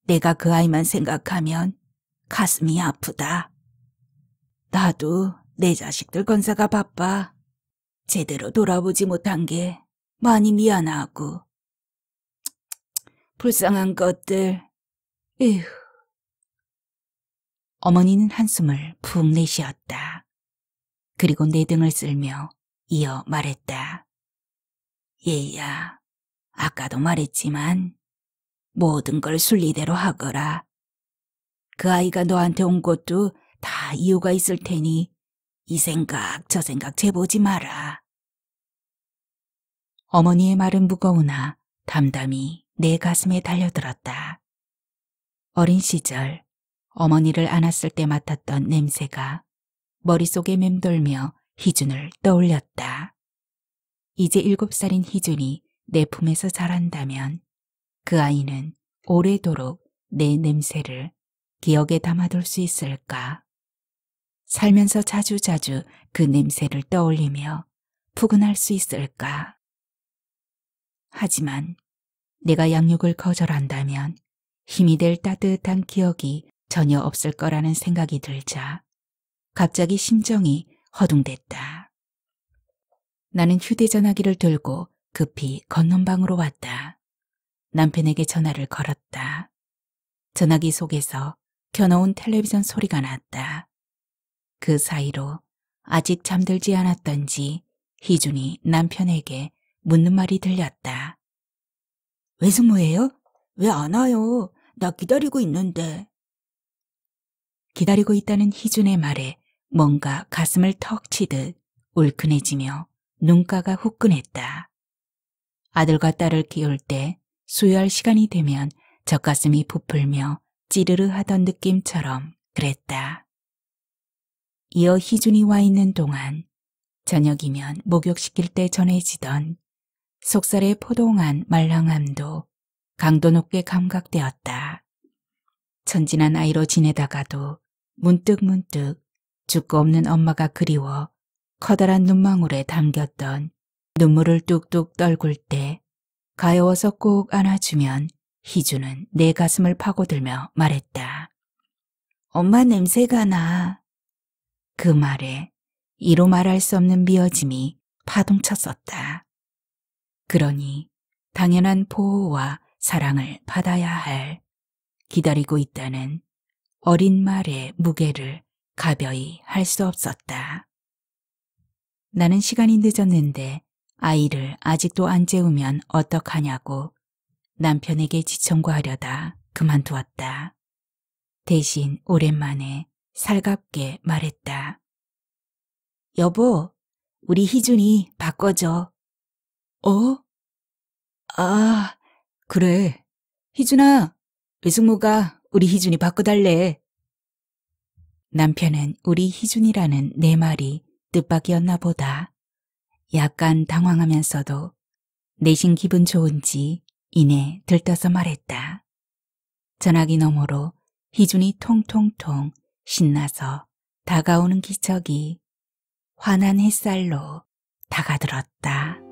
내가 그 아이만 생각하면 가슴이 아프다. 나도 내 자식들 건사가 바빠. 제대로 돌아보지 못한 게 많이 미안하고. 불쌍한 것들. 에휴. 어머니는 한숨을 푹 내쉬었다. 그리고 내 등을 쓸며 이어 말했다. 얘야, 아까도 말했지만 모든 걸 순리대로 하거라. 그 아이가 너한테 온 것도 다 이유가 있을 테니 이 생각 저 생각 재보지 마라. 어머니의 말은 무거우나 담담히 내 가슴에 달려들었다. 어린 시절 어머니를 안았을 때 맡았던 냄새가 머릿속에 맴돌며 희준을 떠올렸다. 이제 일곱 살인 희준이 내 품에서 자란다면 그 아이는 오래도록 내 냄새를 기억에 담아둘 수 있을까? 살면서 자주자주 그 냄새를 떠올리며 푸근할 수 있을까? 하지만 내가 양육을 거절한다면 힘이 될 따뜻한 기억이 전혀 없을 거라는 생각이 들자 갑자기 심정이 허둥댔다. 나는 휴대전화기를 들고 급히 건넌방으로 왔다. 남편에게 전화를 걸었다. 전화기 속에서 켜놓은 텔레비전 소리가 났다. 그 사이로 아직 잠들지 않았던지 희준이 남편에게 묻는 말이 들렸다. 외숙모예요? 왜 안 와요? 나 기다리고 있는데. 기다리고 있다는 희준의 말에 뭔가 가슴을 턱 치듯 울큰해지며 눈가가 후끈했다. 아들과 딸을 키울 때수혈 시간이 되면 젖가슴이 부풀며 찌르르 하던 느낌처럼 그랬다. 이어 희준이 와 있는 동안 저녁이면 목욕시킬 때 전해지던 속살의 포동한 말랑함도 강도 높게 감각되었다. 천진한 아이로 지내다가도 문득문득 죽고 없는 엄마가 그리워 커다란 눈망울에 담겼던 눈물을 뚝뚝 떨굴 때 가여워서 꼭 안아주면 희주는 내 가슴을 파고들며 말했다. 엄마 냄새가 나. 그 말에 이로 말할 수 없는 미어짐이 파동쳤었다. 그러니 당연한 보호와 사랑을 받아야 할 기다리고 있다는 어린 말의 무게를 가벼이 할 수 없었다. 나는 시간이 늦었는데 아이를 아직도 안 재우면 어떡하냐고 남편에게 지청구하려다 그만두었다. 대신 오랜만에 살갑게 말했다. 여보, 우리 희준이 바꿔줘. 어? 아, 그래. 희준아, 외숙모가 우리 희준이 바꿔달래. 남편은 우리 희준이라는 내 네 말이 뜻밖이었나 보다. 약간 당황하면서도 내심 기분 좋은지 이내 들떠서 말했다. 전화기 너머로 희준이 통통통 신나서 다가오는 기척이 환한 햇살로 다가들었다.